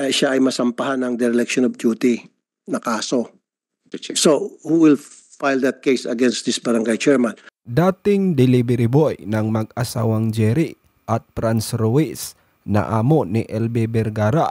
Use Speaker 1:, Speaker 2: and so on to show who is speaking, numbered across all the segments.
Speaker 1: uh, siya ay masampahan ng dereliction of duty na kaso. So, who will file that case against this barangay chairman?
Speaker 2: Dating delivery boy ng mag-asawang Jerry at Franz Ruiz na amo ni LB Vergara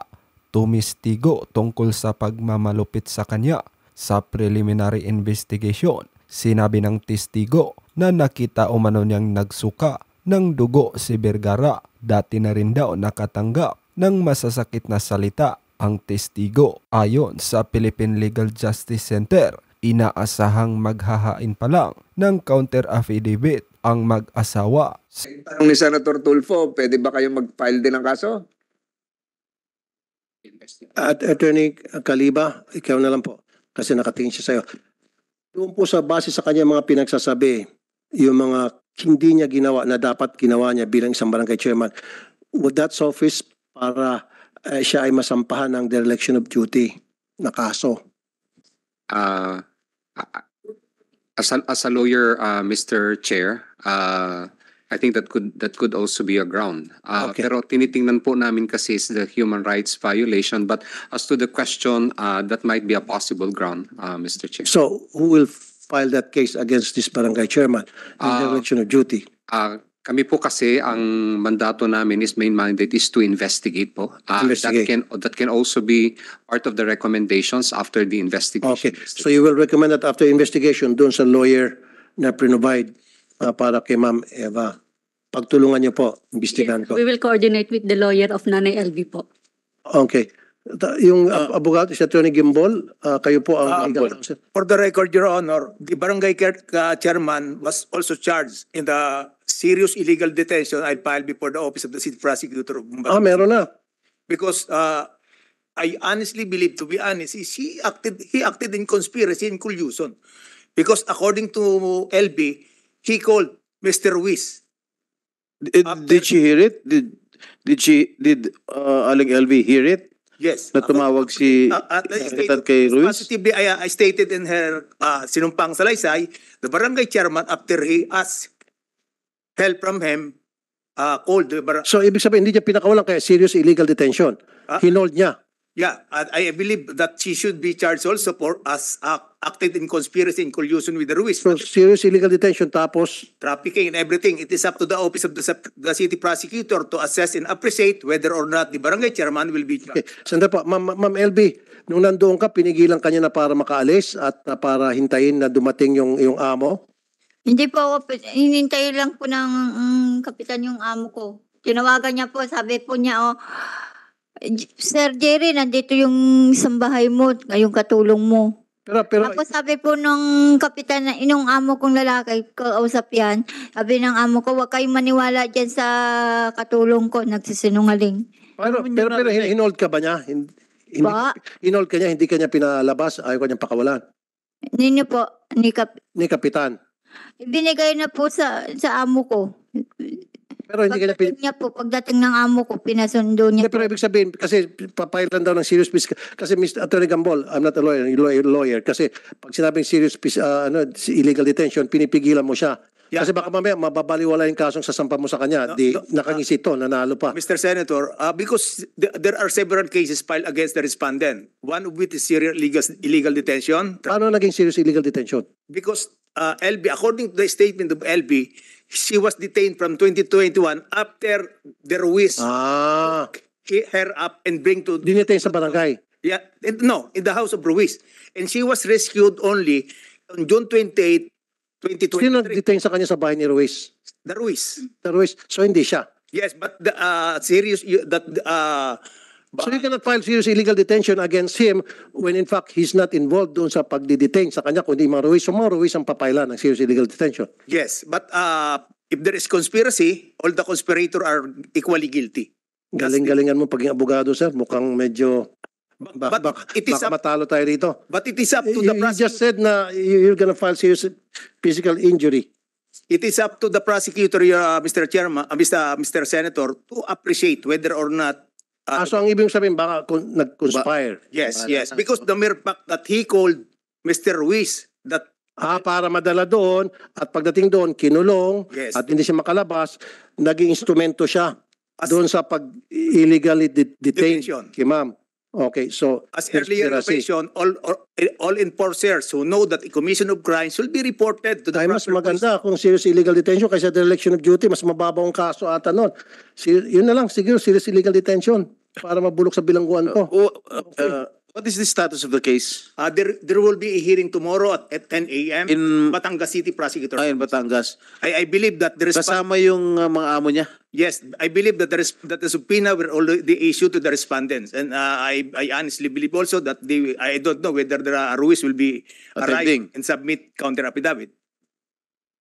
Speaker 2: tumistigo tungkol sa pagmamalupit sa kanya sa preliminary investigation. Sinabi ng testigo na nakita umano niyang nagsuka ng dugo si Vergara. Dati na rin daw nakatanggap ng masasakit na salita ang testigo. Ayon sa Philippine Legal Justice Center, inaasahang maghahain pa lang ng counter affidavit ang mag-asawa. Tanong ni Senator Tulfo, pwede ba kayong mag-file din ng kaso? At Attorney Kaliba, ikaw na lang po kasi nakatingin siya sa'yo.
Speaker 1: Doon po sa base sa kanya mga pinagsasabi, yung mga hindi niya ginawa na dapat ginawa niya bilang isang barangay chairman, would that suffice para uh, siya ay masampahan ng dereliction of duty na kaso?
Speaker 2: Uh, as, a, as a lawyer, uh, ah, Mr. Chair, uh, I think that could that could also be a ground. Uh, okay. Pero tinitingnan po namin kasi is the human rights violation. But as to the question, uh, that might be a possible ground, uh, Mr. Chair. So who will file that case against this barangay chairman in uh, dereliction of duty? Uh, kami po kasi ang mandato namin is main mandate is to investigate po. Uh, investigate. That can that can also be part of the recommendations after the investigation. Okay. So you will recommend that after
Speaker 1: investigation doon sa lawyer na provide uh, para kay Ma'am Eva. Pagtulungan niyo po, imbestigahan yes, ko. We
Speaker 3: will coordinate with the lawyer of Nanay LV po.
Speaker 1: Okay yung uh, abogado si Attorney Gimbol, uh, kayo po ang uh, ah, legal For the record, Your Honor,
Speaker 4: the barangay chairman was also charged in the serious illegal detention I filed before the office of the city prosecutor of Mumbai. Ah, meron na. Because uh, I honestly believe, to be honest, is he acted, he acted in conspiracy and collusion. Because according to LB, he called Mr. Wiss.
Speaker 5: Did, did she hear it? Did, did she, did uh, Aling LB hear it? Yes. Na tumawag si uh, uh, uh kay Ruiz?
Speaker 4: Positively I, uh, I stated in her uh, sinumpang salaysay, the barangay chairman after he asked help from him,
Speaker 1: uh, called the barangay. So ibig sabihin, hindi niya pinakawalan kaya serious illegal detention. Uh, Hinold niya.
Speaker 4: Yeah, I, I believe that she should be charged also for as uh, acted in conspiracy in collusion with the Ruiz.
Speaker 1: So serious illegal detention tapos
Speaker 4: trafficking and everything. It is up to the office of the, the city prosecutor to assess and appreciate whether or not the barangay chairman will be charged.
Speaker 1: Okay. Sandra po, Ma'am Ma, Ma LB, nung nandoon ka, pinigilan kanya na para makaalis at uh, para hintayin na dumating yung, yung amo?
Speaker 3: Hindi po ako, hinintay lang po ng um, kapitan yung amo ko. Tinawagan niya po, sabi po niya, oh, Sir Jerry, nandito yung sambahay mo, ngayong katulong mo. Pero, pero, Tapos sabi po nung kapitan, nung amo kong lalaki, kausap yan, sabi ng amo ko, huwag kayong maniwala dyan sa katulong ko, nagsisinungaling.
Speaker 1: Pero, ano pero, pero, pero hinold ka ba niya? Hin- hin- ba? Hinold ka niya, hindi kanya pinalabas, ayaw ka niyang pakawalan. Nino po, ni, Kap- ni kapitan.
Speaker 3: Binigay na po sa, sa amo ko. Pero hindi kanya pin... niya po, pagdating ng amo ko, pinasundo niya. Hindi, pero ibig sabihin, kasi papailan
Speaker 1: daw ng serious peace. Kasi Mr. Attorney Gambol, I'm not a lawyer, lawyer, lawyer. Kasi pag sinabing serious peace, uh, ano, illegal detention, pinipigilan mo siya. Yeah. Kasi baka mamaya mababaliwala yung kasong sasampa mo sa kanya. No, di no, ah, nakangisi to, nanalo pa. Mr. Senator, uh, because th- there are several cases
Speaker 4: filed against the respondent. One of which is serious illegal, illegal detention.
Speaker 1: Paano naging serious illegal detention?
Speaker 4: Because uh, LB, according to the statement of LB, she was detained from 2021 after Derwis Ah, pick her up and bring to dinetay sa barangay. yeah and- no in the house of Ruiz and she was rescued only
Speaker 1: on June 28 Sino 2023 detain sa kanya sa bahay ni Ruiz? the Ruiz The Ruiz, so hindi siya. yes but the uh, serious that uh, So you cannot file serious illegal detention against him when in fact he's not involved doon sa pagdidetain sa kanya kundi mga Ruiz. So mga Ruiz ang papaila ng serious illegal detention.
Speaker 4: Yes, but uh, if there is conspiracy,
Speaker 1: all the conspirators are equally guilty. Galing-galingan mo paging abogado, sir. Mukhang medyo Ba but, it is baka up, matalo tayo dito. But it is up to you, the prosecutor. You just said na you're gonna file serious physical injury. It is up to the prosecutor, uh, Mr.
Speaker 4: Chairman, uh, Mr. Mr. Senator, to appreciate whether or not Uh, ah, so ang ibig sabihin baka con-
Speaker 1: nag-conspire. Ba- yes, para, yes. Ah, Because the mere fact that he called Mr. Ruiz that ah, para madala doon at pagdating doon kinulong yes. at hindi siya makalabas, naging instrumento siya As, doon sa pag illegally detained kay ma'am. Okay, so as earlier mentioned, all, all all enforcers who know that the commission of crimes will be reported to the Ay, mas maganda police. kung serious illegal detention kaysa dereliction of duty, mas mababaw ang kaso ata noon. Si, yun na lang siguro serious illegal detention para mabulok sa bilangguan to.
Speaker 4: Uh, uh, uh, what is the status of the case? Uh, there, there will be a hearing tomorrow at, at 10 a.m. in Batangas City Prosecutor. Ay, ah, in Batangas. I, I believe that there is... Kasama yung uh, mga amo niya? Yes, I believe that there is that the subpoena were already issued to the respondents, and uh, I I honestly believe also that they I don't know whether the uh, Ruiz will be arriving and submit counter affidavit.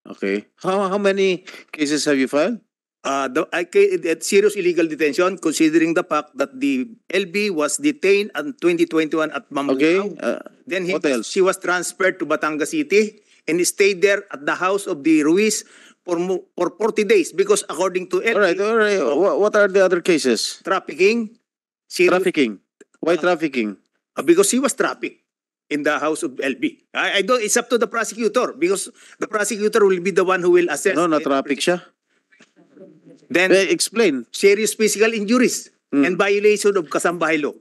Speaker 4: Okay. How how many cases have you filed? uh, the, at serious illegal detention considering the fact that the LB was detained in 2021 at Mambukaw. Okay. Uh, then he, she was transferred to Batangas City and stayed there at the house of the Ruiz for, for 40 days because according to LB... All right, all right. What, are the other cases? Trafficking. Serious, trafficking. Why uh, trafficking? Uh, because she was trafficked in the house of LB. I, I don't, it's up to the prosecutor because the prosecutor will be the one who will assess. No, not traffic siya? Then Eh, explain. serious physical injuries hmm. and violation of Kasambahay law.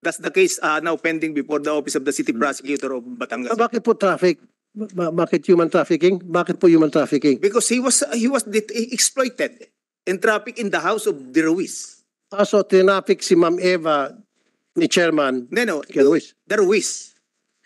Speaker 4: That's the case uh, now pending before the Office of the City hmm. Prosecutor of Batangas. Ah,
Speaker 1: bakit po traffic? Ba- bakit human trafficking? Bakit po human trafficking? Because he was he was exploited and traffic in the house of the Ruiz. Kaso ah, traffic si Ma'am Eva ni Chairman No, no. Kay Ruiz. The Ruiz.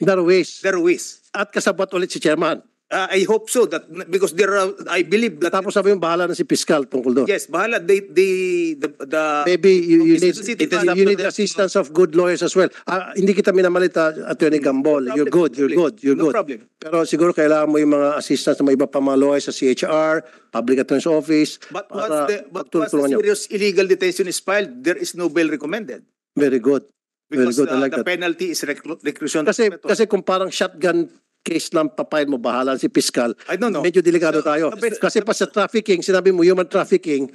Speaker 1: Darwis The Ruiz. at kasabat ulit si Chairman. Uh, I hope so that because there are, I believe that Tapos sabi yung bahala na si Piskal tungkol doon. yes, bahala they, they the the Maybe you, you need, it is, you need assistance of good lawyers as well. Ah, hindi kita minamalita, Attorney Gambol. you're good, you're good, you're No good. problem. Pero siguro kailangan mo yung mga assistance ng mga iba pa mga lawyers sa CHR, Public Attorney's Office. But
Speaker 4: once the but once the pagtulungan nyo. serious illegal detention is filed, there is no bail recommended
Speaker 1: Very good. Very because good, I like the that. penalty is reclu- reclusion. Kasi, kasi kung parang shotgun case ng papayan mo, bahala si Piskal. I don't know. Medyo delikado no, tayo. No, Kasi pa sa trafficking, sinabi mo human trafficking,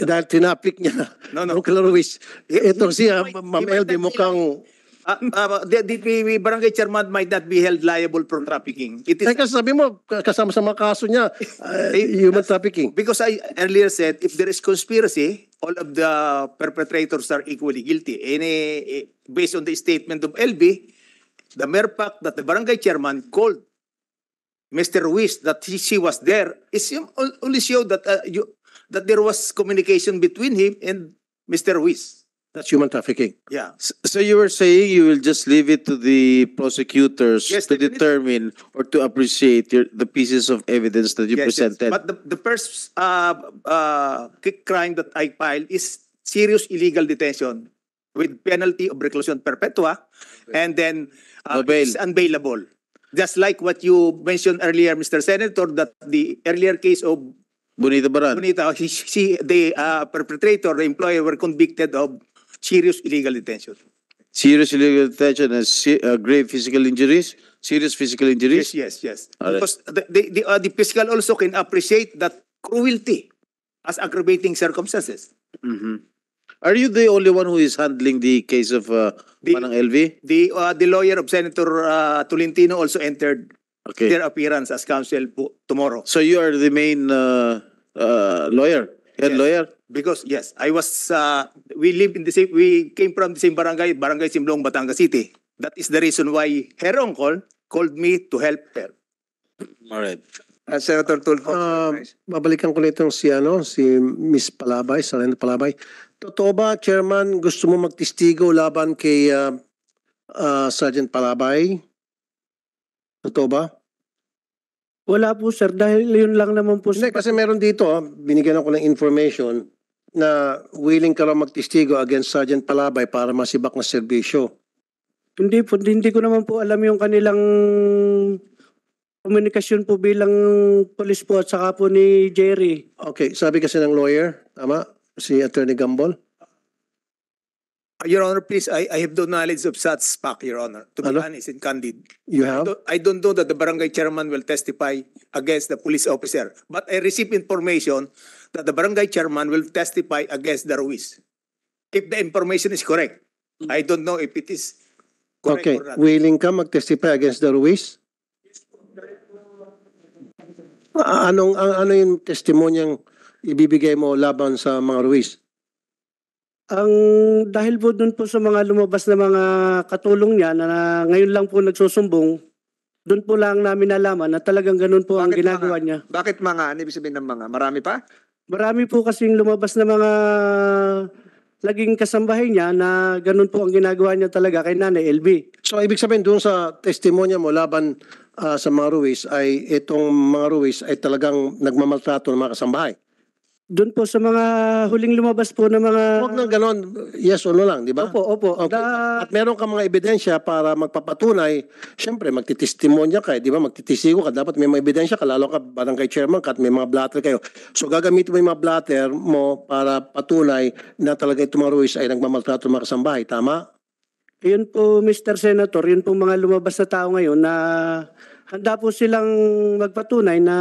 Speaker 1: dahil traffic niya no, no. Uncle Ruiz. Ito siya, ah, Ma'am Elby,
Speaker 4: mukhang... Uh, uh, the, barangay chairman might not be held liable for trafficking. It
Speaker 1: is, Ay, kasi sabi mo, kasama sa mga kaso niya,
Speaker 4: uh, human trafficking. Because I earlier said, if there is conspiracy, all of the perpetrators are equally guilty. And uh, eh, based on the statement of LB, The mere fact that the barangay chairman called Mr. Ruiz that he, she was there is only showed that uh, you, that there was communication between him and Mr. Ruiz. That's human trafficking. Yeah.
Speaker 5: So, you were saying you will just leave it to the prosecutors yes, to determine or to appreciate your, the pieces of evidence that you yes, presented. Yes. But the,
Speaker 4: the first uh, uh, crime that I filed is serious illegal detention with penalty of reclusion perpetua, okay. and then uh, is unbailable. Just like what you mentioned earlier, Mr. Senator, that the earlier case of Bonita Baran, Bonita, she, she, the uh, perpetrator, the employer, were convicted of serious illegal detention.
Speaker 5: Serious illegal detention and se uh, grave physical injuries? Serious physical injuries? Yes, yes, yes. All
Speaker 4: because right. the, the, uh, the fiscal also can appreciate that cruelty as aggravating circumstances. Mm -hmm. Are you the only one who is handling the case of uh, the, Manang LV? The, uh, the lawyer of Senator uh, Tolentino also entered okay. their appearance as counsel tomorrow. So you are the main uh, uh, lawyer, head yes. lawyer? Because yes, I was, uh, we live in the same, we came from the same barangay, Barangay Simlong, Batangas City. That is the reason why her uncle called me to help her.
Speaker 1: All right. Uh, Senator Tulfo. Uh, babalikan ko na si, ano, si Miss Palabay, Salena Palabay. Totoo ba, Chairman, gusto mo magtistigo laban kay uh, uh, Sergeant Palabay? Totoo ba?
Speaker 6: Wala po sir, dahil yun lang naman
Speaker 1: po Hindi, kasi meron dito, binigyan ako ng information na willing ka raw magtistigo against Sergeant Palabay para masibak na serbisyo.
Speaker 6: Hindi po, hindi ko naman po alam yung kanilang komunikasyon po bilang polis po at saka po ni Jerry. Okay, sabi kasi ng lawyer,
Speaker 1: tama? Si Attorney Gambol. Uh, Your Honor, please, I, I have
Speaker 4: no knowledge of such fact, Your Honor. To be ano? honest and candid. You have? I don't, I don't know that the barangay chairman will testify against the police officer. But I received information that the barangay chairman will testify against the Ruiz. If the information is correct. I don't know
Speaker 1: if it is correct Okay, or not. willing ka mag-testify against the Ruiz? Uh, anong uh, ano yung testimonyang ibibigay mo laban sa mga Ruiz?
Speaker 6: Ang dahil po doon po sa mga lumabas na mga katulong niya na, na ngayon lang po nagsusumbong, doon po lang namin nalaman na talagang ganun po bakit ang ginagawa mga, niya.
Speaker 2: Bakit mga? Ano ibig sabihin ng mga? Marami pa?
Speaker 6: Marami po kasing lumabas na mga laging kasambahay niya na ganun po ang ginagawa niya talaga kay Nanay LB.
Speaker 1: So ibig sabihin doon sa testimonya mo laban uh, sa mga Ruiz ay itong mga Ruiz ay talagang nagmamaltrato ng mga kasambahay.
Speaker 6: Doon po sa mga huling lumabas po na mga... Huwag nang ganon, yes o no lang, di ba? Opo, opo. Okay. Da...
Speaker 1: At meron ka mga ebidensya para magpapatunay, siyempre magtitestimonya ka, eh, di ba? Magtitisigo ka, dapat may mga ebidensya ka, lalo ka barangay chairman ka at may mga blatter kayo. So gagamitin mo yung mga blatter mo para patunay na talaga itong mga Ruiz ay nagmamaltrato ng mga kasambahay, tama?
Speaker 6: Yun po, Mr. Senator, yun po mga lumabas na tao ngayon na handa po silang magpatunay na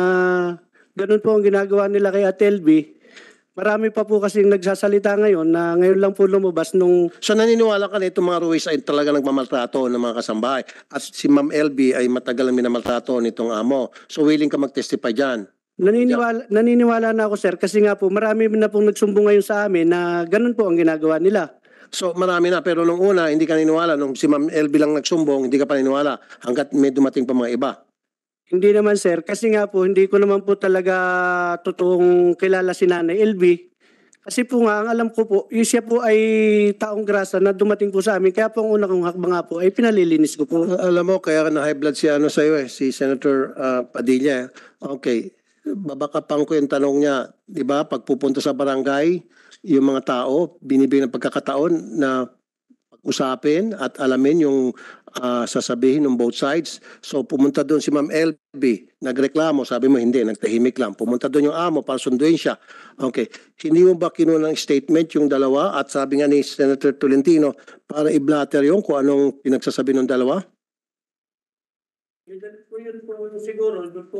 Speaker 6: ganun po ang ginagawa nila kay Atelby Marami pa po kasi nagsasalita ngayon na ngayon lang po lumabas nung So naniniwala ka na itong mga Ruiz
Speaker 1: ay talaga nagmamaltrato ng mga kasambahay at si Ma'am LB ay matagal na minamaltrato nitong amo. So willing ka mag-testify diyan.
Speaker 6: Naniniwala, yeah. naniniwala na ako sir kasi nga po marami na pong nagsumbong ngayon sa amin na ganun po ang ginagawa nila. So marami na pero nung una hindi ka
Speaker 1: niniwala nung si Ma'am LB lang nagsumbong hindi ka pa niniwala hangga't may dumating pa mga iba.
Speaker 6: Hindi naman sir, kasi nga po hindi ko naman po talaga totoong kilala si Nanay LB. Kasi po nga, ang alam ko po, yung siya po ay taong grasa na dumating po sa amin. Kaya po ang una kong hakbang nga po ay pinalilinis ko po.
Speaker 1: Alam mo, kaya na high blood si ano iyo eh, si Senator ah, Padilla. Eh. Okay, babakapan ko yung tanong niya, di ba, pagpupunta sa barangay, yung mga tao, binibigyan ng pagkakataon na usapin at alamin yung uh, sasabihin ng both sides. So pumunta doon si Ma'am LB, nagreklamo, sabi mo hindi, nagtahimik lang. Pumunta doon yung amo para sunduin siya. Okay, hindi mo ba kinuha ng statement yung dalawa at sabi nga ni Senator Tolentino para i-blatter yung kung anong pinagsasabi ng dalawa?
Speaker 6: yun po siguro, doon po,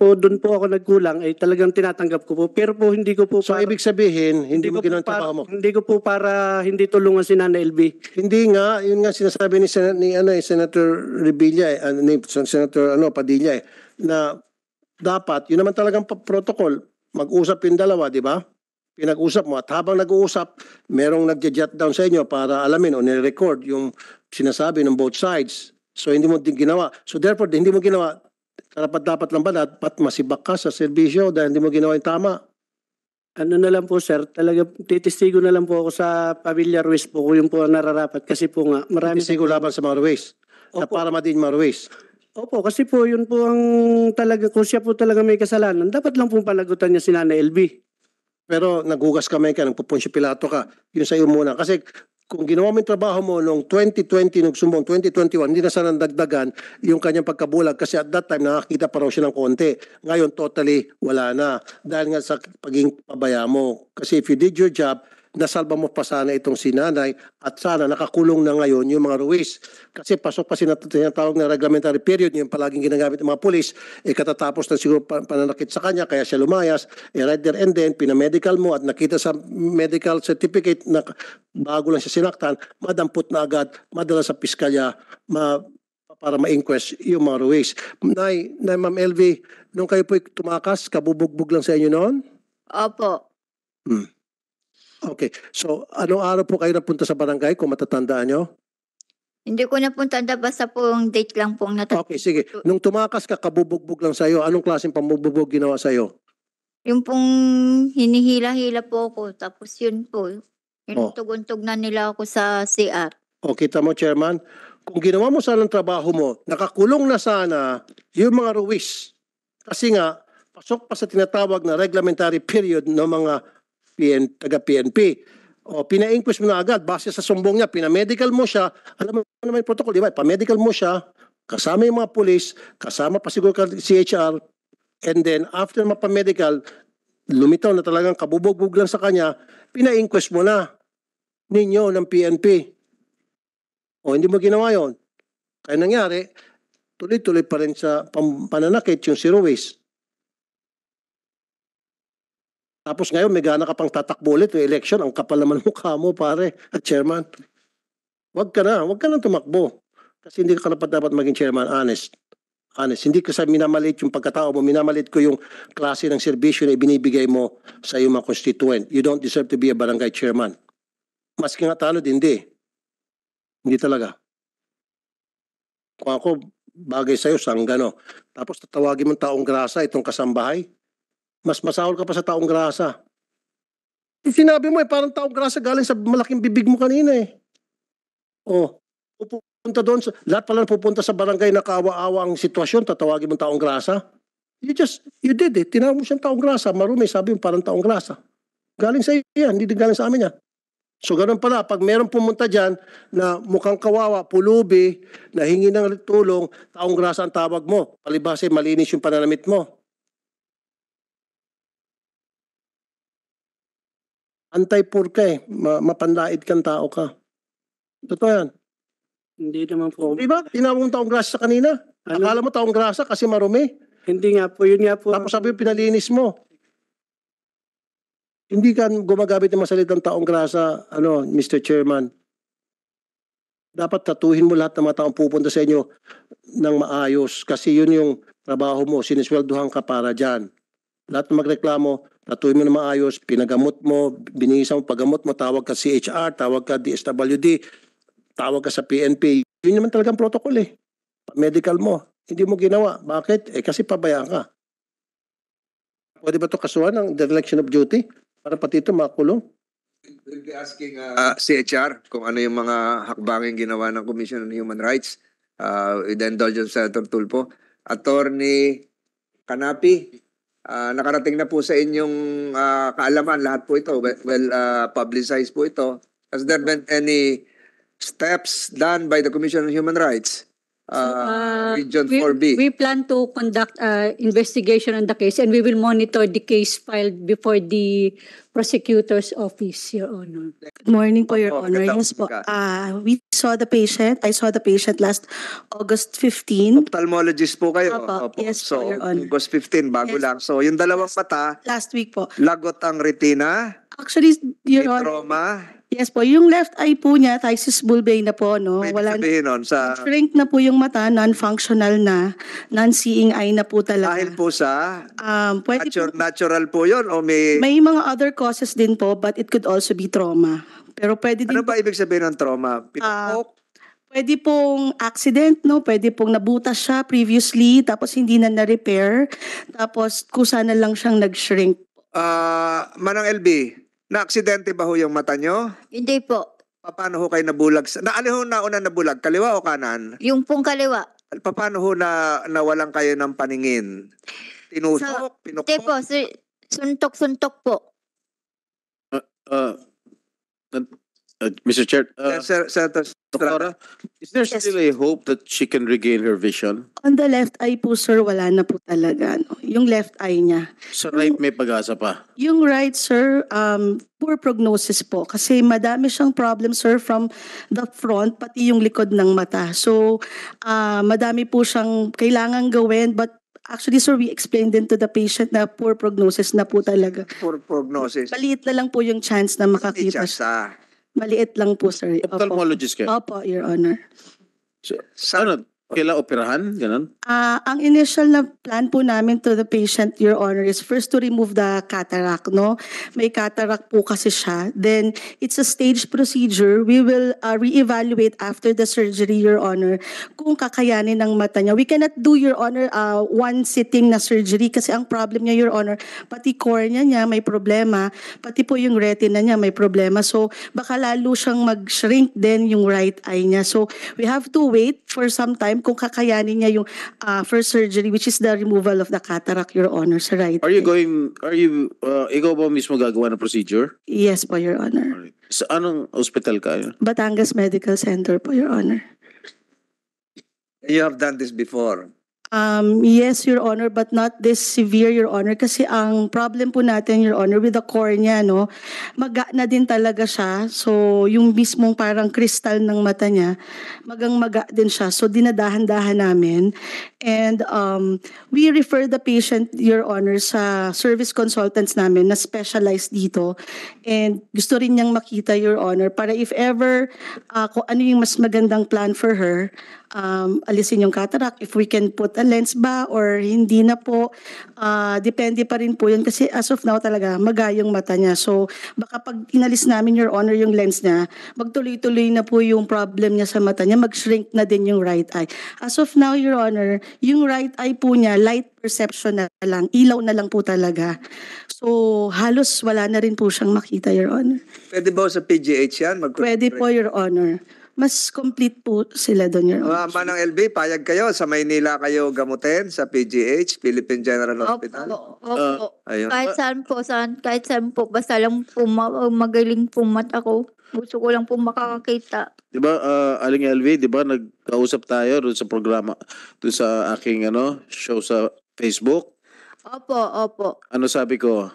Speaker 6: po, doon po ako nagkulang, ay eh, talagang tinatanggap ko po. Pero po hindi ko po So para, ibig sabihin, hindi, hindi mo ko ginawa mo. Hindi ko po para hindi tulungan si Nana LB. Hindi nga,
Speaker 1: yun nga sinasabi ni, Sen- ni ano, eh, Senator Revilla, eh, ano, ni Sen- Senator ano, Padilla, eh, na dapat, yun naman talagang protocol, mag-usap yung dalawa, di ba? Pinag-usap mo at habang nag-uusap, merong nagja-jot down sa inyo para alamin o ni-record yung sinasabi ng both sides. So hindi mo din ginawa. So therefore, hindi mo ginawa. Dapat dapat lang ba dapat masibak ka sa serbisyo dahil hindi mo ginawa yung tama? Ano na lang
Speaker 6: po sir, talaga titistigo na lang po ako sa Pavilla Ruiz po ko yung po ang nararapat kasi po nga marami titistigo po. laban sa mga Ruiz. Opo. Na para madin mga Ruiz. Opo, kasi po yun po ang talaga, kung siya po talaga may kasalanan, dapat lang pong panagutan niya si Nana LB. Pero
Speaker 1: ka kamay ka, nagpupunsyo pilato ka. Yun sa'yo muna. Kasi kung ginawa mo yung trabaho mo noong 2020, nung sumbong, 2021, hindi na sana dagdagan yung kanyang pagkabulag kasi at that time nakakita pa raw siya ng konti. Ngayon, totally wala na dahil nga sa pagiging pabaya mo. Kasi if you did your job, nasalba mo pa sana itong sinanay at sana nakakulong na ngayon yung mga Ruiz. Kasi pasok pa sina sinatawag na reglamentary period, yung palaging ginagamit ng mga polis, eh katatapos na siguro pananakit sa kanya, kaya siya lumayas, eh right there and then, pinamedical mo at nakita sa medical certificate na bago lang siya sinaktan, madampot na agad, madala sa piskalya, ma para ma-inquest yung mga Ruiz. Nay, nay Ma'am LV, nung kayo po tumakas, kabubugbog lang sa inyo noon? Opo. Hmm. Okay. So, anong araw po kayo napunta sa barangay kung matatandaan nyo?
Speaker 3: Hindi ko napunta na basta pong date lang pong natatanda. Okay,
Speaker 1: sige. Nung tumakas ka, kabubugbog lang sa'yo. Anong klaseng pambubugbog ginawa sa'yo?
Speaker 3: Yung pong hinihila-hila po ako. Tapos yun po. Inuntog-untog oh. na nila ako sa CR.
Speaker 1: O, oh, kita mo, Chairman. Kung ginawa mo sana ang trabaho mo, nakakulong na sana yung mga Ruiz. Kasi nga, pasok pa sa tinatawag na reglementary period ng mga PN, taga-PNP. O, pina-inquest mo na agad base sa sumbong niya. pina-medical mo siya. Alam mo naman ano yung protocol, di ba? Pa-medical mo siya, kasama yung mga pulis, kasama pa siguro ka CHR, and then after mapa-medical, lumitaw na talagang kabubugbog lang sa kanya, pina-inquest mo na ninyo ng PNP. O, hindi mo ginawa yon. Kaya nangyari, tuloy-tuloy pa rin sa pananakit yung si Ruiz. Tapos ngayon, may gana ka pang tatakbo ulit, may eh, election, ang kapal naman mukha mo, pare, at chairman. Huwag ka na, huwag ka na tumakbo. Kasi hindi ka dapat dapat maging chairman, honest. Honest, hindi ko sa minamalit yung pagkatao mo, minamalit ko yung klase ng serbisyo na ibinibigay mo sa iyong mga constituent. You don't deserve to be a barangay chairman. Maski nga talod, hindi. Hindi talaga. Kung ako, bagay sa'yo, sanggano. Tapos tatawagin mo taong grasa itong kasambahay, mas masahol ka pa sa taong grasa. Sinabi mo eh, parang taong grasa galing sa malaking bibig mo kanina eh. Oh, pupunta doon, sa, lahat pala pupunta sa barangay na kaawa-awa ang sitwasyon, tatawagin mo taong grasa. You just, you did it. Tinawag mo siyang taong grasa. Marumi, sabi mo parang taong grasa. Galing sa iyo yan, hindi din galing sa amin yan. So ganun pala, pag meron pumunta dyan na mukhang kawawa, pulubi, na hingi ng tulong, taong grasa ang tawag mo. Palibase, malinis yung pananamit mo. Antay poor ka eh. Ma- mapanlait kang tao ka. Totoo yan. Hindi naman po. Di ba? Tinawag taong grasa kanina. Ano? Akala mo taong grasa kasi marumi. Hindi nga po. Yun nga po. Tapos sabi mo, pinalinis mo. Hindi ka gumagamit ng masalitang taong grasa, ano, Mr. Chairman. Dapat tatuhin mo lahat ng mga taong pupunta sa inyo ng maayos kasi yun yung trabaho mo, sinisweldohan ka para dyan. Lahat ng magreklamo, natuloy mo na maayos, pinagamot mo, binihisa mo pagamot mo, tawag ka CHR, tawag ka DSWD, tawag ka sa PNP. Yun naman talagang protocol eh. Medical mo. Hindi mo ginawa. Bakit? Eh kasi pabayaan ka. Pwede ba ito kasuhan ng dereliction of duty? Para pati ito makulong?
Speaker 2: We'll be asking uh, uh, CHR kung ano yung mga hakbangin ginawa ng Commission on Human Rights uh, with the indulgence of Senator Tulpo. Attorney Kanapi, Uh, nakarating na po sa inyong uh, kaalaman lahat po ito. Well, uh, publicized po ito. Has there been any steps done by the Commission on Human Rights uh, Region we, 4B. We
Speaker 7: plan to conduct ah, investigation on the case and we will monitor the case filed before the prosecutor's office, Your Honor. Good morning po, Your oh, Honor. Yes po. Uh, we saw the patient. I saw the patient last August 15.
Speaker 2: Ophthalmologist po kayo. Yes so, po, Your Honor. August 15, bago lang. So, yung dalawang mata.
Speaker 7: Last week po.
Speaker 2: Lagot ang retina.
Speaker 7: Actually, Your Honor. trauma. Yes po, yung left eye po niya, thysis bulbae na po, no? Wala, sabihin nun sa... Shrink na po yung mata, non-functional na, non-seeing eye na po talaga. Dahil po sa... Um, pwede natural,
Speaker 2: po, natural po yun o may... May
Speaker 7: mga other causes din po, but it could also be trauma. Pero pwede din... Ano ba po, ibig sabihin ng trauma? Ah, Pinupok? Uh, pwede pong accident, no? Pwede pong nabutas siya previously, tapos hindi na na-repair, tapos kusa na lang siyang nag-shrink. Uh,
Speaker 2: Manang LB, na-aksidente ba ho yung mata nyo?
Speaker 3: Hindi po.
Speaker 2: Paano ho kayo nabulag? sa- Na ano ho nauna nabulag? Kaliwa o kanan?
Speaker 3: Yung pong kaliwa.
Speaker 2: Paano ho na nawalan kayo ng paningin? Tinutok?
Speaker 3: Hindi pinukpok? po, si- suntok-suntok po.
Speaker 2: Uh, uh, uh Mr. Chair, uh, Sen- Sen- Senator Doktora,
Speaker 5: is there yes. a hope that she can regain her vision?
Speaker 7: On the left eye po, sir, wala na po talaga. No? Yung left eye niya.
Speaker 5: Sa so right, may pag-asa pa?
Speaker 7: Yung right, sir, um, poor prognosis po. Kasi madami siyang problem, sir, from the front, pati yung likod ng mata. So, uh, madami po siyang kailangan gawin. But Actually, sir, we explained din to the patient na poor prognosis na po talaga. Poor prognosis. Maliit na lang po yung chance na makakita. Hindi chance, ah. Maliit lang po, sir. Ophthalmologist kayo? Opo, Your Honor. So, sa, ano?
Speaker 5: Kaila operahan? Ganun?
Speaker 7: Ah, ang initial na plan po namin to the patient, Your Honor, is first to remove the cataract, no? May cataract po kasi siya. Then, it's a staged procedure. We will uh, reevaluate after the surgery, Your Honor, kung kakayanin ng mata niya. We cannot do, Your Honor, uh, one sitting na surgery kasi ang problem niya, Your Honor, pati cornea niya may problema, pati po yung retina niya may problema. So, baka lalo siyang mag-shrink din yung right eye niya. So, we have to wait for some time kung kakayanin niya yung uh, first surgery which is the removal of the cataract, Your Honor, sa right. Are you
Speaker 5: going, are you, uh, ikaw ba mismo gagawa ng procedure?
Speaker 7: Yes po, Your Honor. Alright.
Speaker 5: Sa anong hospital ka?
Speaker 7: Batangas Medical Center po, Your Honor.
Speaker 2: You have done this before.
Speaker 7: Um, yes, Your Honor, but not this severe, Your Honor. Kasi ang problem po natin, Your Honor, with the core niya, no, maga na din talaga siya. So, yung mismong parang kristal ng mata niya, magang maga din siya. So, dinadahan-dahan namin. And um, we refer the patient, Your Honor, sa service consultants namin na specialized dito. And gusto rin niyang makita, Your Honor, para if ever uh, kung ano yung mas magandang plan for her, um, alisin yung cataract, if we can put a lens ba or hindi na po, uh, depende pa rin po yun kasi as of now talaga magayong mata niya. So baka pag inalis namin your honor yung lens niya, magtuloy-tuloy na po yung problem niya sa mata niya, mag-shrink na din yung right eye. As of now your honor, yung right eye po niya light perception na lang, ilaw na lang po talaga. So, halos wala na rin po siyang makita, Your Honor.
Speaker 2: Pwede ba sa PGH yan? Mag- Pwede po,
Speaker 7: Your Honor mas complete po sila doon, Your Honor.
Speaker 2: Uh, Manang LB, payag kayo. Sa Maynila kayo gamutin sa PGH, Philippine General Hospital?
Speaker 3: Opo, opo. Uh, ah, ayun. kahit saan po, saan, kahit saan po. Basta lang po magaling po ako. Gusto ko lang po makakakita.
Speaker 2: 'Di ba, uh, Aling
Speaker 5: LV, 'di ba nagkausap tayo doon sa programa, doon sa aking ano, show sa Facebook?
Speaker 3: Opo, opo.
Speaker 5: Ano sabi ko?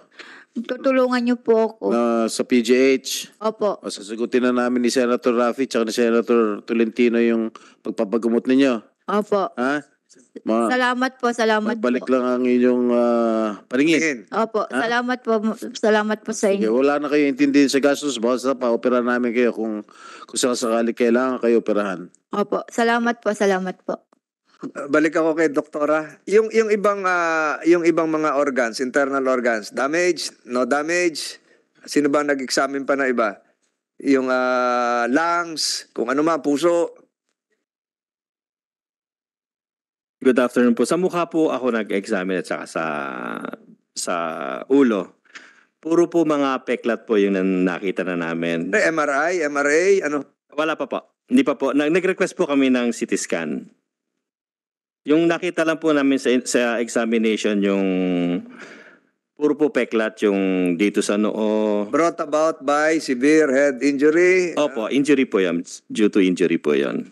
Speaker 3: Tutulungan niyo po
Speaker 5: ako. na sa PGH. Opo. O sasagutin na namin ni Senator Rafi tsaka ni Senator Tolentino yung pagpapagamot ninyo. Opo. Ha? Ma-
Speaker 3: Salamat po, salamat balik
Speaker 5: lang ang inyong ah, paningin.
Speaker 3: Opo, salamat po. Salamat po sa Sige, inyo.
Speaker 5: wala na kayo intindihin sa gastos. Basta pa-opera namin kayo kung, kung sakasakali kailangan kayo operahan.
Speaker 3: Opo, salamat po, salamat po
Speaker 2: balik ako kay doktora. Yung yung ibang uh, yung ibang mga organs, internal organs, damage, no damage. Sino ba nag-examine pa na iba? Yung uh, lungs, kung ano man, puso.
Speaker 6: Good afternoon po. Sa mukha po ako nag-examine at saka sa sa ulo. Puro po mga peklat po yung nakita na namin. MRI, MRA, ano? Wala pa po. Hindi pa po. Nag- request po kami ng CT scan. Yung nakita lang po namin sa, sa examination yung puro po peklat yung dito sa noo.
Speaker 2: Brought about by severe head injury?
Speaker 6: Opo, injury po yan. Due to injury po yan.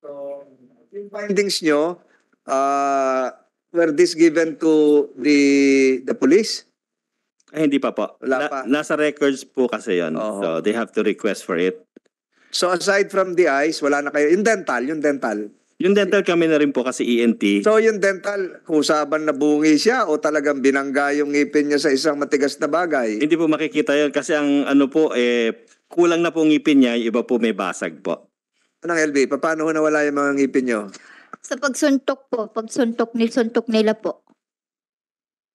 Speaker 2: So, yung findings nyo, uh, were this given to the the police? Eh, hindi pa po. Wala pa.
Speaker 6: Na, nasa records po kasi yan. Oh. So, they have to request for it.
Speaker 2: So, aside from the eyes, wala na kayo. Yung dental, yung dental.
Speaker 6: Yung dental kami na rin po kasi ENT. So yung
Speaker 2: dental, usaban na bungi siya o talagang binangga yung ngipin niya sa isang matigas na bagay?
Speaker 6: Hindi po makikita yun kasi ang ano po, eh, kulang na po ngipin niya, yung iba po may basag po.
Speaker 2: Anong LB, paano ho nawala yung mga ngipin niyo?
Speaker 3: Sa pagsuntok po, pagsuntok ni suntok nila po.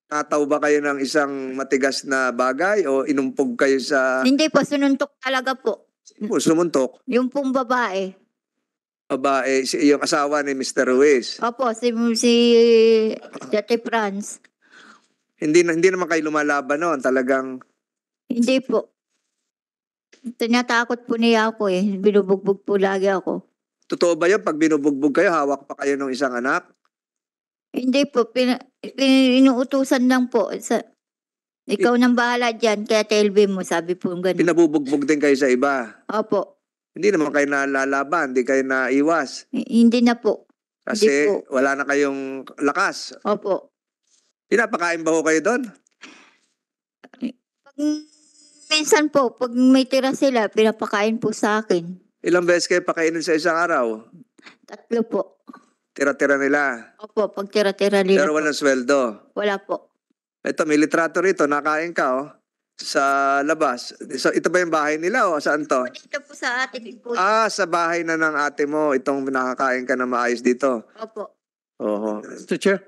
Speaker 2: Tataw ba kayo ng isang matigas na bagay o inumpog kayo sa... Hindi
Speaker 3: po, sununtok talaga po.
Speaker 2: Oh, sumuntok?
Speaker 3: Yung pong babae
Speaker 2: babae, si, yung asawa ni Mr. Ruiz.
Speaker 3: Opo, si, si Dete Franz.
Speaker 2: Hindi, hindi naman kayo lumalaban noon, talagang...
Speaker 3: Hindi po. Tinatakot po niya ako eh. Binubugbog po lagi ako.
Speaker 2: Totoo ba yun? Pag binubugbog kayo, hawak pa kayo ng isang anak?
Speaker 3: Hindi po. Pin, pin, lang po. Sa, ikaw nang bahala diyan kaya TLB mo, sabi po ng ganun.
Speaker 2: Pinabubugbog din kayo sa iba? Opo. Hindi naman kayo nalalaban, hindi kayo naiwas. Eh, hindi na po. Kasi Hindi po. wala na kayong lakas. Opo. Pinapakain ba ho kayo doon?
Speaker 3: Pag, minsan po, pag may tira sila, pinapakain po sa akin.
Speaker 2: Ilang beses kayo pakainin sa isang araw? Tatlo po. Tira-tira nila.
Speaker 3: Opo, pag tira-tira nila. Pero
Speaker 2: walang sweldo. Wala po. Ito, may litrato rito. Nakain ka, oh sa labas. So, ito ba yung bahay nila o saan to? Dito
Speaker 3: po sa ate po. Ah,
Speaker 2: sa bahay na ng ate mo. Itong nakakain ka na maayos dito. Opo. Oo. Mr. Chair?